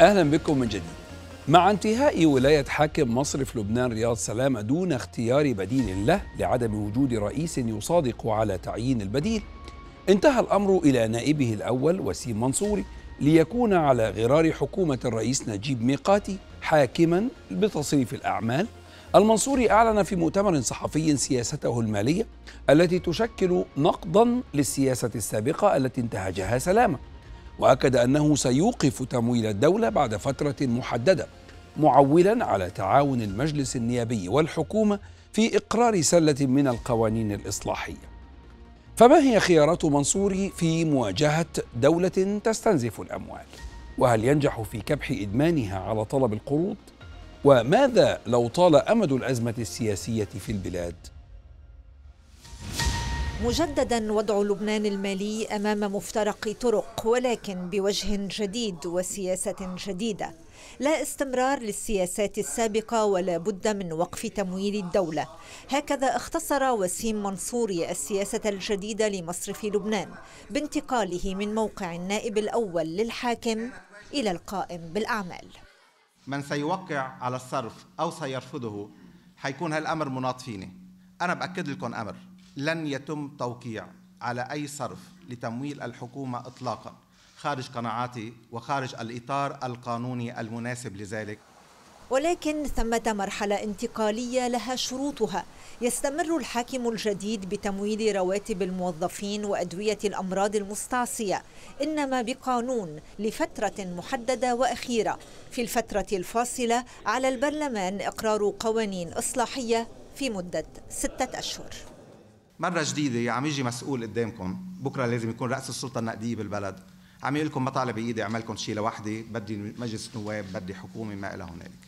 أهلا بكم من جديد مع انتهاء ولاية حاكم مصر في لبنان رياض سلامة دون اختيار بديل له لعدم وجود رئيس يصادق على تعيين البديل انتهى الأمر إلى نائبه الأول وسيم منصوري ليكون على غرار حكومة الرئيس نجيب ميقاتي حاكما بتصريف الأعمال المنصوري أعلن في مؤتمر صحفي سياسته المالية التي تشكل نقضا للسياسة السابقة التي انتهجها سلامة واكد انه سيوقف تمويل الدوله بعد فتره محدده معولا على تعاون المجلس النيابي والحكومه في اقرار سله من القوانين الاصلاحيه فما هي خيارات منصور في مواجهه دوله تستنزف الاموال وهل ينجح في كبح ادمانها على طلب القروض وماذا لو طال امد الازمه السياسيه في البلاد مجددا وضع لبنان المالي امام مفترق طرق ولكن بوجه جديد وسياسه جديده لا استمرار للسياسات السابقه ولا بد من وقف تمويل الدوله هكذا اختصر وسيم منصوري السياسه الجديده لمصرف لبنان بانتقاله من موقع النائب الاول للحاكم الى القائم بالاعمال من سيوقع على الصرف او سيرفضه حيكون هالامر مناط فيني انا باكد لكم امر لن يتم توقيع على أي صرف لتمويل الحكومة إطلاقا خارج قناعاتي وخارج الإطار القانوني المناسب لذلك ولكن ثمة مرحلة انتقالية لها شروطها يستمر الحاكم الجديد بتمويل رواتب الموظفين وأدوية الأمراض المستعصية إنما بقانون لفترة محددة وأخيرة في الفترة الفاصلة على البرلمان إقرار قوانين إصلاحية في مدة ستة أشهر مرة جديدة عم يجي مسؤول قدامكم بكرة لازم يكون رأس السلطة النقدية بالبلد عم يقول لكم ما طالع بإيدي أعمل لكم شيء لوحدي بدي مجلس نواب بدي حكومة ما إلى هنالك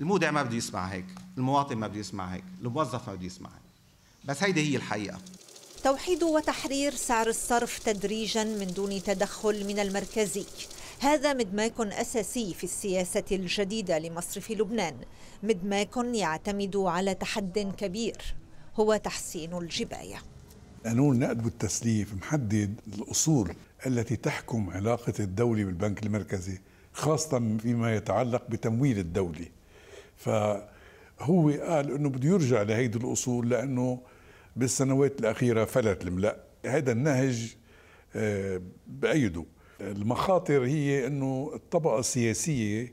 المودع ما بده يسمع هيك المواطن ما بده يسمع هيك الموظف ما بده يسمع هيك بس هيدي هي الحقيقة توحيد وتحرير سعر الصرف تدريجا من دون تدخل من المركزي هذا مدماك أساسي في السياسة الجديدة لمصرف لبنان مدماك يعتمد على تحد كبير هو تحسين الجباية قانون النقد والتسليف محدد الأصول التي تحكم علاقة الدولة بالبنك المركزي خاصة فيما يتعلق بتمويل الدولة فهو قال أنه بده يرجع لهيدي الأصول لأنه بالسنوات الأخيرة فلت الملأ هذا النهج آه، بأيده المخاطر هي أنه الطبقة السياسية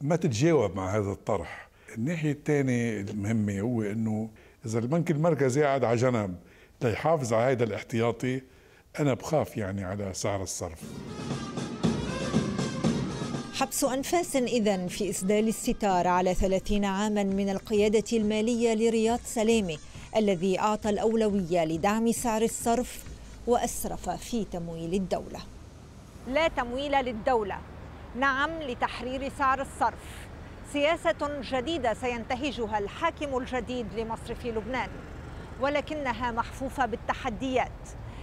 ما تتجاوب مع هذا الطرح الناحية الثانية المهمة هو أنه اذا البنك المركزي قاعد على جنب ليحافظ على هذا الاحتياطي انا بخاف يعني على سعر الصرف حبس أنفاس إذا في إسدال الستار على 30 عاما من القيادة المالية لرياض سلامة الذي أعطى الأولوية لدعم سعر الصرف وأسرف في تمويل الدولة لا تمويل للدولة نعم لتحرير سعر الصرف سياسة جديدة سينتهجها الحاكم الجديد لمصر في لبنان ولكنها محفوفة بالتحديات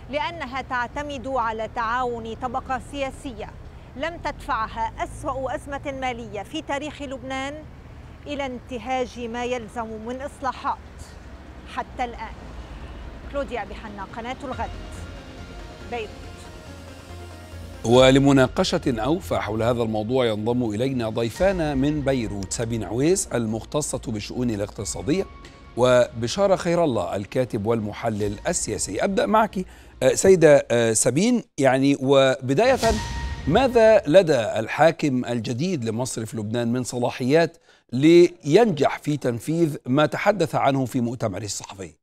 لأنها تعتمد على تعاون طبقة سياسية لم تدفعها أسوأ أزمة مالية في تاريخ لبنان إلى انتهاج ما يلزم من إصلاحات حتى الآن كلوديا بحنا قناة الغد بيروت ولمناقشة أوفى حول هذا الموضوع ينضم إلينا ضيفانا من بيروت سابين عويس المختصة بالشؤون الاقتصادية وبشارة خير الله الكاتب والمحلل السياسي أبدأ معك آه، سيدة آه، سابين يعني وبداية ماذا لدى الحاكم الجديد لمصر في لبنان من صلاحيات لينجح في تنفيذ ما تحدث عنه في مؤتمره الصحفي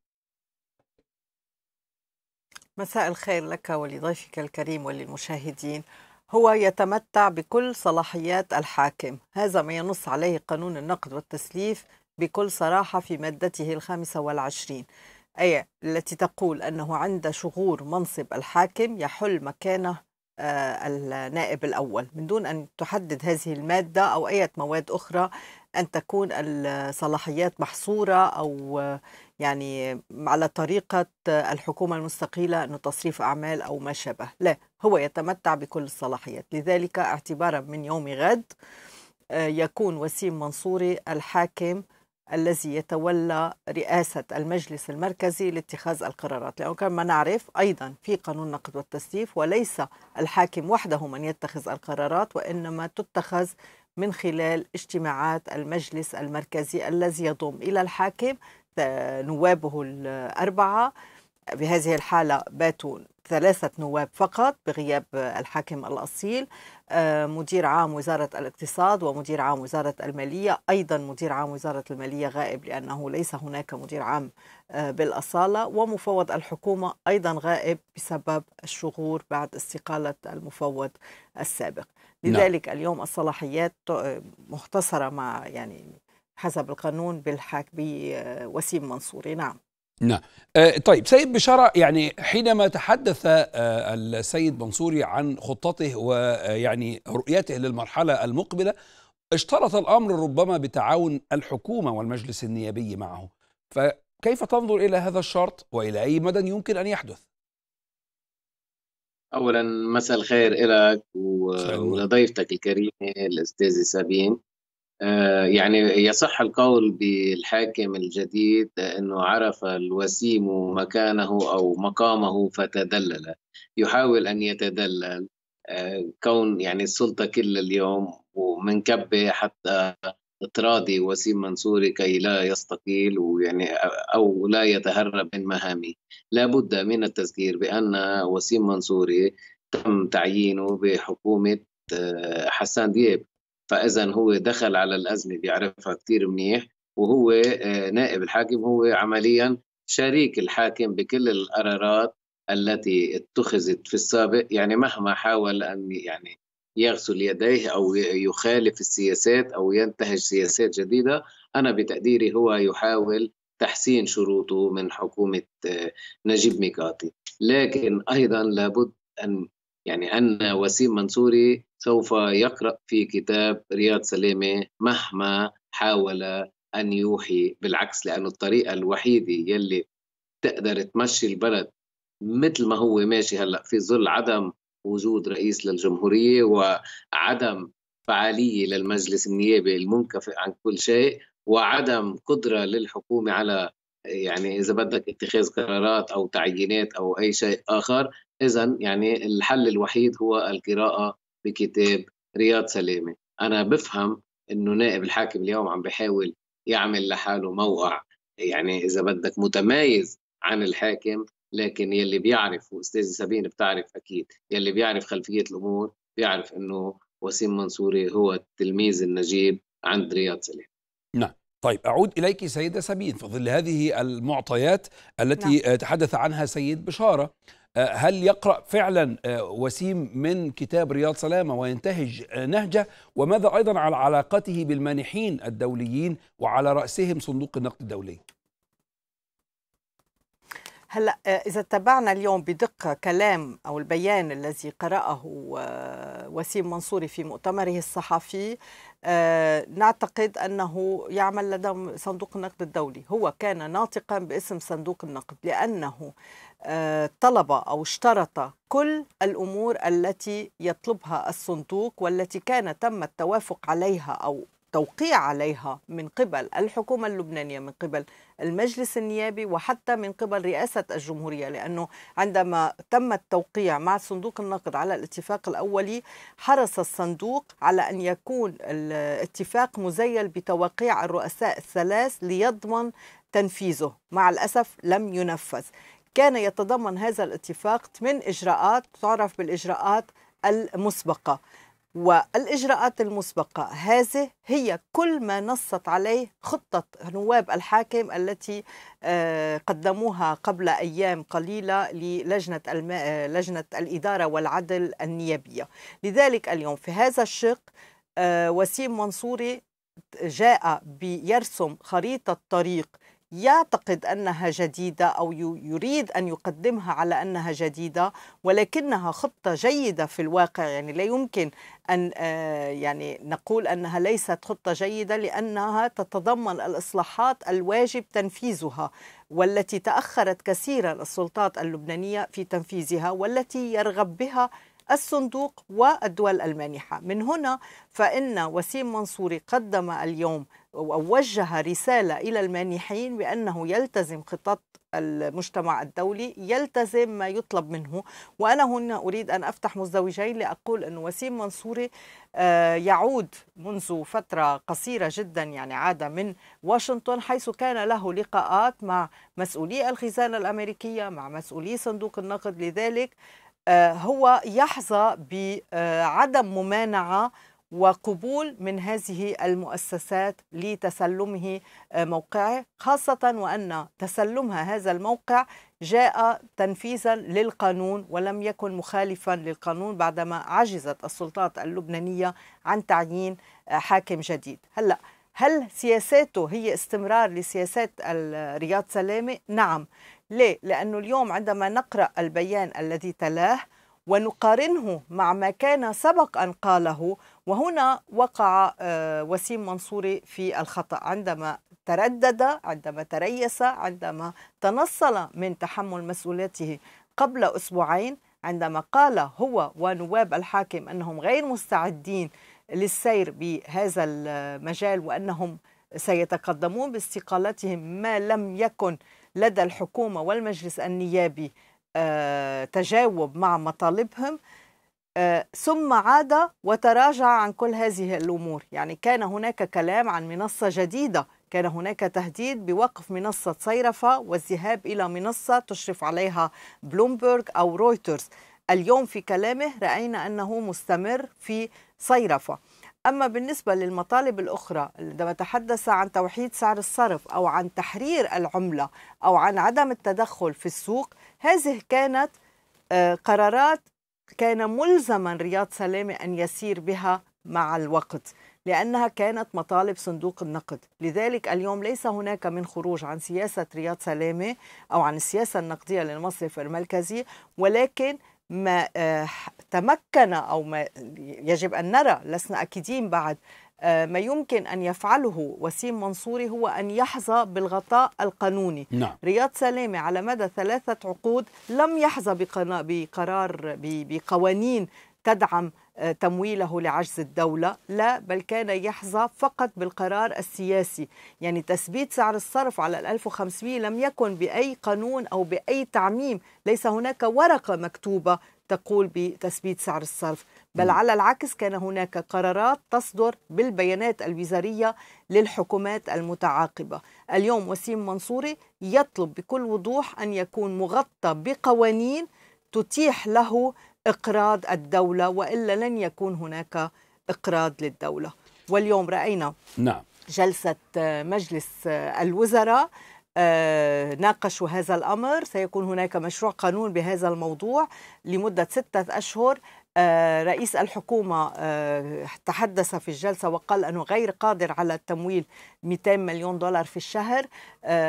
مساء الخير لك ولضيفك الكريم وللمشاهدين هو يتمتع بكل صلاحيات الحاكم هذا ما ينص عليه قانون النقد والتسليف بكل صراحة في مادته الخامسة والعشرين أي التي تقول أنه عند شغور منصب الحاكم يحل مكانه آه، النائب الأول من دون أن تحدد هذه المادة أو أي مواد أخرى أن تكون الصلاحيات محصورة أو يعني على طريقة الحكومة المستقيلة أنه تصريف أعمال أو ما شابه لا هو يتمتع بكل الصلاحيات لذلك اعتبارا من يوم غد آه، يكون وسيم منصوري الحاكم الذي يتولى رئاسة المجلس المركزي لاتخاذ القرارات لأنه كما نعرف أيضا في قانون النقد والتسليف وليس الحاكم وحده من يتخذ القرارات وإنما تتخذ من خلال اجتماعات المجلس المركزي الذي يضم إلى الحاكم آه، نوابه الأربعة في هذه الحالة باتوا ثلاثة نواب فقط بغياب الحاكم الأصيل آه، مدير عام وزارة الاقتصاد ومدير عام وزارة المالية أيضا مدير عام وزارة المالية غائب لأنه ليس هناك مدير عام آه، بالأصالة ومفوض الحكومة أيضا غائب بسبب الشغور بعد استقالة المفوض السابق نعم. لذلك اليوم الصلاحيات آه، مختصرة مع يعني حسب القانون بالحاك بوسيم منصوري نعم نعم آه، طيب سيد بشارة يعني حينما تحدث آه، السيد منصوري عن خطته ويعني رؤيته للمرحلة المقبلة اشترط الأمر ربما بتعاون الحكومة والمجلس النيابي معه فكيف تنظر إلى هذا الشرط وإلى أي مدى يمكن أن يحدث؟ أولا مساء الخير إلك ولضيفتك الكريمة الأستاذة سابين آه، يعني يصح القول بالحاكم الجديد انه عرف الوسيم مكانه او مقامه فتدلل يحاول ان يتدلل آه، كون يعني السلطه كل اليوم ومنكبه حتى تراضي وسيم منصوري كي لا يستقيل ويعني او لا يتهرب من مهامه لابد من التذكير بان وسيم منصوري تم تعيينه بحكومه آه، حسان دياب فاذا هو دخل على الازمه بيعرفها كثير منيح وهو آه، نائب الحاكم هو عمليا شريك الحاكم بكل القرارات التي اتخذت في السابق يعني مهما حاول ان يعني يغسل يديه او يخالف السياسات او ينتهج سياسات جديده انا بتقديري هو يحاول تحسين شروطه من حكومه آه، نجيب ميقاتي لكن ايضا لابد ان يعني ان وسيم منصوري سوف يقرأ في كتاب رياض سلامة مهما حاول أن يوحي بالعكس لأنه الطريقة الوحيدة يلي تقدر تمشي البلد مثل ما هو ماشي هلأ في ظل عدم وجود رئيس للجمهورية وعدم فعالية للمجلس النيابي المنكفئ عن كل شيء وعدم قدرة للحكومة على يعني إذا بدك اتخاذ قرارات أو تعيينات أو أي شيء آخر إذا يعني الحل الوحيد هو القراءة بكتاب رياض سلامه انا بفهم انه نائب الحاكم اليوم عم بحاول يعمل لحاله موقع يعني اذا بدك متميز عن الحاكم لكن يلي بيعرف واستاذ سابين بتعرف اكيد يلي بيعرف خلفيه الامور بيعرف انه وسيم منصوري هو التلميذ النجيب عند رياض سلامه نعم طيب أعود إليك سيدة سابين في ظل هذه المعطيات التي نعم. تحدث عنها سيد بشارة آه، هل يقرأ فعلا آه، وسيم من كتاب رياض سلامة وينتهج آه، نهجه وماذا أيضا على علاقته بالمانحين الدوليين وعلى رأسهم صندوق النقد الدولي هلا آه، اذا تابعنا اليوم بدقه كلام او البيان الذي قراه آه، وسيم منصوري في مؤتمره الصحفي آه، نعتقد انه يعمل لدى صندوق النقد الدولي هو كان ناطقا باسم صندوق النقد لانه طلب او اشترط كل الامور التي يطلبها الصندوق والتي كان تم التوافق عليها او توقيع عليها من قبل الحكومة اللبنانية من قبل المجلس النيابي وحتى من قبل رئاسة الجمهورية لأنه عندما تم التوقيع مع صندوق النقد على الاتفاق الأولي حرص الصندوق على أن يكون الاتفاق مزيل بتوقيع الرؤساء الثلاث ليضمن تنفيذه مع الأسف لم ينفذ كان يتضمن هذا الاتفاق من إجراءات تعرف بالإجراءات المسبقة والإجراءات المسبقة هذه هي كل ما نصت عليه خطة نواب الحاكم التي آه، قدموها قبل أيام قليلة للجنة الم... آه، لجنة الإدارة والعدل النيابية لذلك اليوم في هذا الشق آه، وسيم منصوري جاء بيرسم خريطة طريق يعتقد انها جديده او يريد ان يقدمها على انها جديده ولكنها خطه جيده في الواقع يعني لا يمكن ان آه، يعني نقول انها ليست خطه جيده لانها تتضمن الاصلاحات الواجب تنفيذها والتي تاخرت كثيرا السلطات اللبنانيه في تنفيذها والتي يرغب بها الصندوق والدول المانحه من هنا فان وسيم منصوري قدم اليوم أو وجه رسالة إلى المانحين بأنه يلتزم خطط المجتمع الدولي يلتزم ما يطلب منه وأنا هنا أريد أن أفتح مزدوجين لأقول أن وسيم منصوري آه، يعود منذ فترة قصيرة جدا يعني عاد من واشنطن حيث كان له لقاءات مع مسؤولي الخزانة الأمريكية مع مسؤولي صندوق النقد لذلك آه، هو يحظى بعدم ممانعة وقبول من هذه المؤسسات لتسلمه آه، موقعه خاصة وأن تسلمها هذا الموقع جاء تنفيذا للقانون ولم يكن مخالفا للقانون بعدما عجزت السلطات اللبنانية عن تعيين آه، حاكم جديد هلأ هل سياساته هي استمرار لسياسات رياض سلامة؟ نعم ليه؟ لأنه اليوم عندما نقرأ البيان الذي تلاه ونقارنه مع ما كان سبق أن قاله وهنا وقع آه، وسيم منصوري في الخطأ عندما تردد عندما تريس عندما تنصل من تحمل مسؤوليته قبل أسبوعين عندما قال هو ونواب الحاكم أنهم غير مستعدين للسير بهذا المجال وأنهم سيتقدمون باستقالتهم ما لم يكن لدى الحكومة والمجلس النيابي آه، تجاوب مع مطالبهم آه، ثم عاد وتراجع عن كل هذه الامور، يعني كان هناك كلام عن منصه جديده، كان هناك تهديد بوقف منصه صيرفه والذهاب الى منصه تشرف عليها بلومبرج او رويترز. اليوم في كلامه راينا انه مستمر في صيرفه. أما بالنسبة للمطالب الأخرى عندما تحدث عن توحيد سعر الصرف أو عن تحرير العملة أو عن عدم التدخل في السوق هذه كانت آه، قرارات كان ملزما رياض سلامة أن يسير بها مع الوقت لأنها كانت مطالب صندوق النقد لذلك اليوم ليس هناك من خروج عن سياسة رياض سلامة أو عن السياسة النقدية للمصرف المركزي ولكن ما آه، تمكن أو ما يجب أن نرى لسنا أكيدين بعد آه، ما يمكن أن يفعله وسيم منصوري هو أن يحظى بالغطاء القانوني نعم. رياض سلامة على مدى ثلاثة عقود لم يحظى بقرار بقوانين تدعم آه، تمويله لعجز الدولة لا بل كان يحظى فقط بالقرار السياسي يعني تثبيت سعر الصرف على 1500 لم يكن بأي قانون أو بأي تعميم ليس هناك ورقة مكتوبة تقول بتثبيت سعر الصرف بل على العكس كان هناك قرارات تصدر بالبيانات الوزارية للحكومات المتعاقبة اليوم وسيم منصوري يطلب بكل وضوح أن يكون مغطى بقوانين تتيح له إقراض الدولة وإلا لن يكون هناك إقراض للدولة واليوم رأينا نعم. جلسة مجلس الوزراء آه، ناقشوا هذا الأمر سيكون هناك مشروع قانون بهذا الموضوع لمدة ستة أشهر آه، رئيس الحكومة آه، تحدث في الجلسة وقال أنه غير قادر على التمويل 200 مليون دولار في الشهر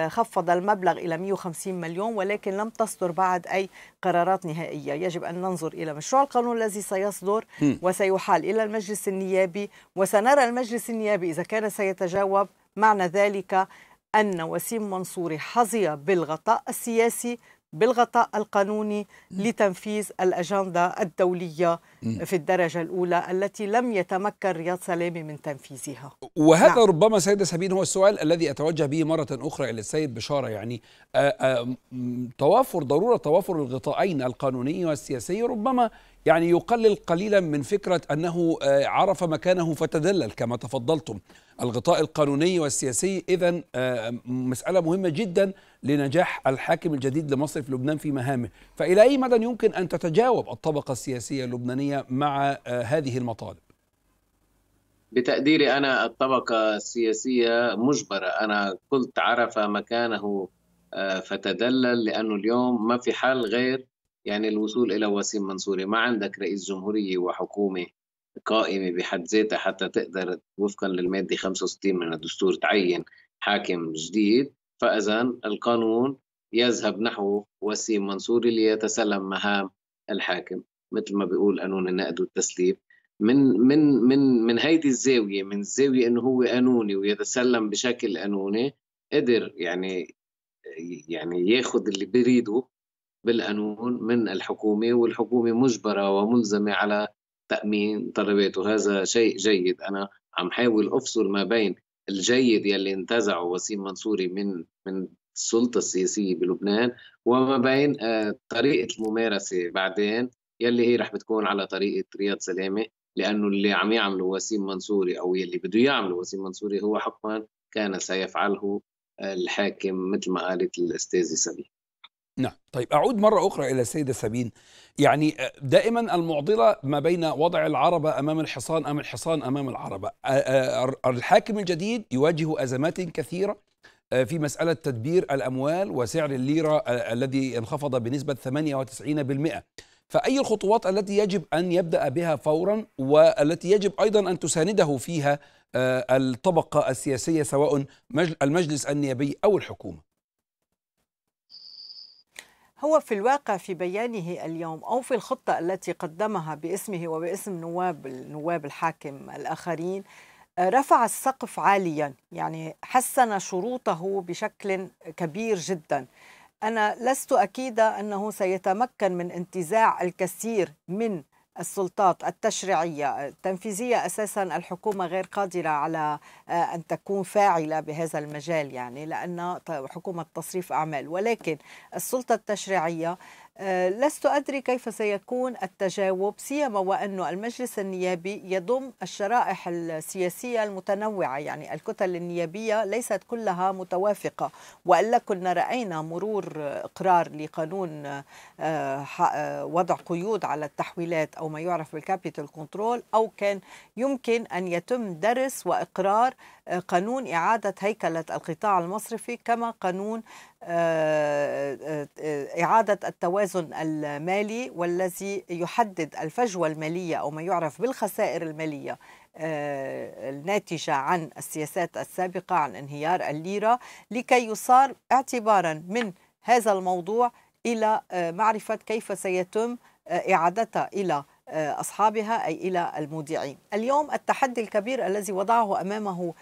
خفض المبلغ إلى 150 مليون ولكن لم تصدر بعد أي قرارات نهائية يجب أن ننظر إلى مشروع القانون الذي سيصدر وسيحال إلى المجلس النيابي وسنرى المجلس النيابي إذا كان سيتجاوب معنى ذلك أن وسيم منصوري حظي بالغطاء السياسي بالغطاء القانوني لتنفيذ الأجندة الدولية في الدرجة الأولى التي لم يتمكن رياض سلامة من تنفيذها وهذا نعم. ربما سيدة سابين هو السؤال الذي أتوجه به مرة أخرى إلى السيد بشارة يعني توافر ضرورة توافر الغطاءين القانوني والسياسي ربما يعني يقلل قليلا من فكرة أنه آه، عرف مكانه فتدلل كما تفضلتم الغطاء القانوني والسياسي إذا آه، مسألة مهمة جدا لنجاح الحاكم الجديد لمصر في لبنان في مهامه فإلى أي مدى يمكن أن تتجاوب الطبقة السياسية اللبنانية مع آه، هذه المطالب بتقديري أنا الطبقة السياسية مجبرة أنا قلت عرف مكانه آه، فتدلل لأنه اليوم ما في حل غير يعني الوصول إلى وسيم منصوري ما عندك رئيس جمهورية وحكومة قائمة بحد ذاتها حتى تقدر وفقا للمادة 65 من الدستور تعين حاكم جديد فإذا القانون يذهب نحو وسيم منصوري ليتسلم مهام الحاكم مثل ما بيقول قانون النقد والتسليم من من من من هيدي الزاويه من الزاويه انه هو قانوني ويتسلم بشكل قانوني قدر يعني يعني ياخذ اللي بريده بالقانون من الحكومه والحكومه مجبره وملزمه على تامين طلباته هذا شيء جيد انا عم حاول افصل ما بين الجيد يلي انتزعه وسيم منصوري من من السلطة السياسية بلبنان وما بين آه، طريقة الممارسة بعدين يلي هي رح بتكون على طريقة رياض سلامة لأنه اللي عم يعمله وسيم منصوري أو يلي بده يعمله وسيم منصوري هو حكما كان سيفعله آه، الحاكم مثل ما قالت الأستاذة سليم نعم طيب أعود مرة أخرى إلى السيدة سابين يعني آه، دائما المعضلة ما بين وضع العربة أمام الحصان أم الحصان أمام العربة آه، آه، الحاكم الجديد يواجه أزمات كثيرة في مسألة تدبير الأموال وسعر الليرة الذي انخفض بنسبة 98% فأي الخطوات التي يجب أن يبدأ بها فورا والتي يجب أيضا أن تسانده فيها الطبقة السياسية سواء المجلس النيابي أو الحكومة هو في الواقع في بيانه اليوم أو في الخطة التي قدمها باسمه وباسم نواب النواب الحاكم الآخرين آه، رفع السقف عاليا يعني حسن شروطه بشكل كبير جدا أنا لست أكيدة أنه سيتمكن من انتزاع الكثير من السلطات التشريعية التنفيذية أساسا الحكومة غير قادرة على آه، أن تكون فاعلة بهذا المجال يعني لأن حكومة تصريف أعمال ولكن السلطة التشريعية آه، لست أدري كيف سيكون التجاوب سيما وأن المجلس النيابي يضم الشرائح السياسية المتنوعة يعني الكتل النيابية ليست كلها متوافقة وإلا كنا رأينا مرور إقرار لقانون آه، آه، وضع قيود على التحويلات أو ما يعرف بالكابيتال كنترول أو كان يمكن أن يتم درس وإقرار قانون إعادة هيكلة القطاع المصرفي كما قانون إعادة التوازن المالي والذي يحدد الفجوة المالية أو ما يعرف بالخسائر المالية آه، الناتجة عن السياسات السابقة عن انهيار الليرة لكي يصار اعتبارا من هذا الموضوع إلى آه، معرفة كيف سيتم آه، إعادتها إلى أصحابها أي إلى المودعين اليوم التحدي الكبير الذي وضعه أمامه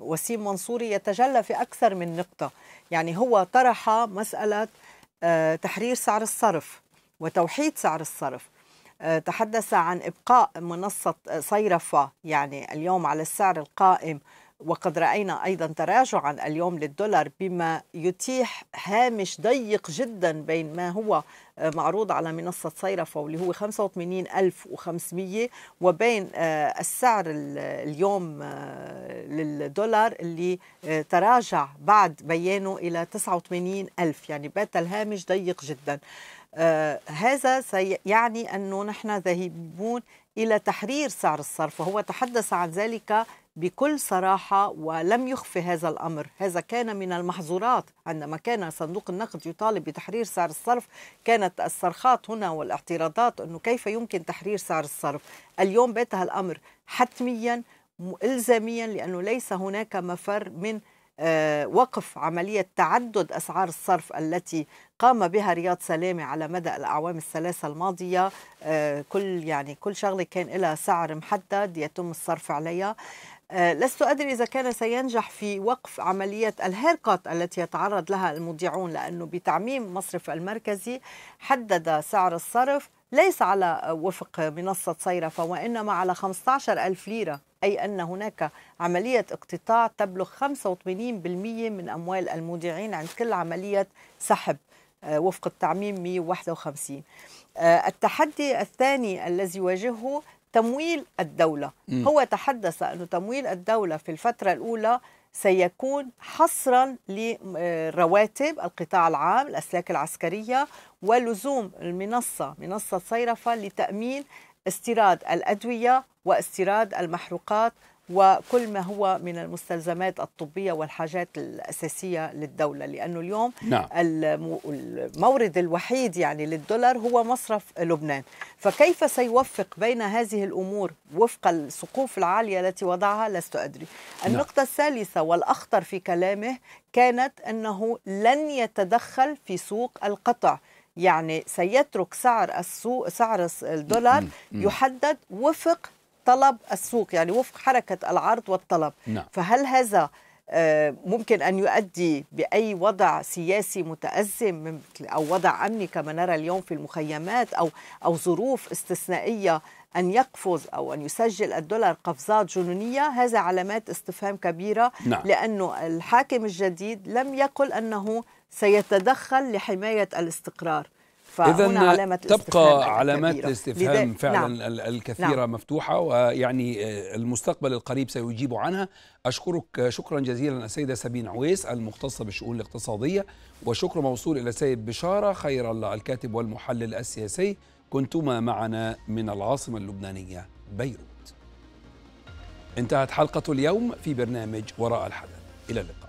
وسيم منصوري يتجلى في أكثر من نقطة يعني هو طرح مسألة آه، تحرير سعر الصرف وتوحيد سعر الصرف آه، تحدث عن إبقاء منصة آه، صيرفة يعني اليوم على السعر القائم وقد راينا ايضا تراجعا اليوم للدولار بما يتيح هامش ضيق جدا بين ما هو آه، معروض على منصة صيرفة واللي هو 85500 وبين آه، السعر اليوم آه، للدولار اللي تراجع بعد بيانه إلى 89000 يعني بات الهامش ضيق جدا هذا سيعني أنه نحن ذاهبون إلى تحرير سعر الصرف وهو تحدث عن ذلك بكل صراحة ولم يخفي هذا الأمر هذا كان من المحظورات عندما كان صندوق النقد يطالب بتحرير سعر الصرف كانت الصرخات هنا والاعتراضات أنه كيف يمكن تحرير سعر الصرف اليوم بات هالأمر حتميا إلزاميا لأنه ليس هناك مفر من آه، وقف عملية تعدد أسعار الصرف التي قام بها رياض سلامة على مدى الأعوام الثلاثة الماضية آه، كل يعني كل شغلة كان لها سعر محدد يتم الصرف عليها آه، لست أدري إذا كان سينجح في وقف عملية الهيركات التي يتعرض لها المودعون لأنه بتعميم مصرف المركزي حدد سعر الصرف ليس على وفق منصة صيرفة وإنما على 15 ألف ليرة أي أن هناك عملية اقتطاع تبلغ 85% من أموال المودعين عند كل عملية سحب آه، وفق التعميم 151 آه، التحدي الثاني الذي يواجهه تمويل الدولة م. هو تحدث أن تمويل الدولة في الفترة الأولى سيكون حصرا لرواتب القطاع العام الأسلاك العسكرية ولزوم المنصة منصة صيرفة لتأمين استيراد الأدوية واستيراد المحروقات وكل ما هو من المستلزمات الطبية والحاجات الأساسية للدولة لأنه اليوم نعم. المورد الوحيد يعني للدولار هو مصرف لبنان فكيف سيوفق بين هذه الأمور وفق السقوف العالية التي وضعها لست أدري نعم. النقطة الثالثة والأخطر في كلامه كانت أنه لن يتدخل في سوق القطع يعني سيترك سعر السوق سعر الدولار يحدد وفق طلب السوق يعني وفق حركة العرض والطلب نعم. فهل هذا آه، ممكن أن يؤدي بأي وضع سياسي متأزم أو وضع أمني كما نرى اليوم في المخيمات أو, أو ظروف استثنائية أن يقفز أو أن يسجل الدولار قفزات جنونية هذا علامات استفهام كبيرة نعم. لأنه الحاكم الجديد لم يقل أنه سيتدخل لحماية الاستقرار فهنا علامة تبقى علامات الاستفهام فعلا نعم. نعم. الكثيرة نعم. مفتوحة ويعني آه، المستقبل القريب سيجيب عنها أشكرك آه، شكرا جزيلا السيدة سابين عويس المختصة بالشؤون الاقتصادية وشكر موصول إلى السيد بشارة خير الله الكاتب والمحلل السياسي كنتما معنا من العاصمة اللبنانية بيروت انتهت حلقة اليوم في برنامج وراء الحدث إلى اللقاء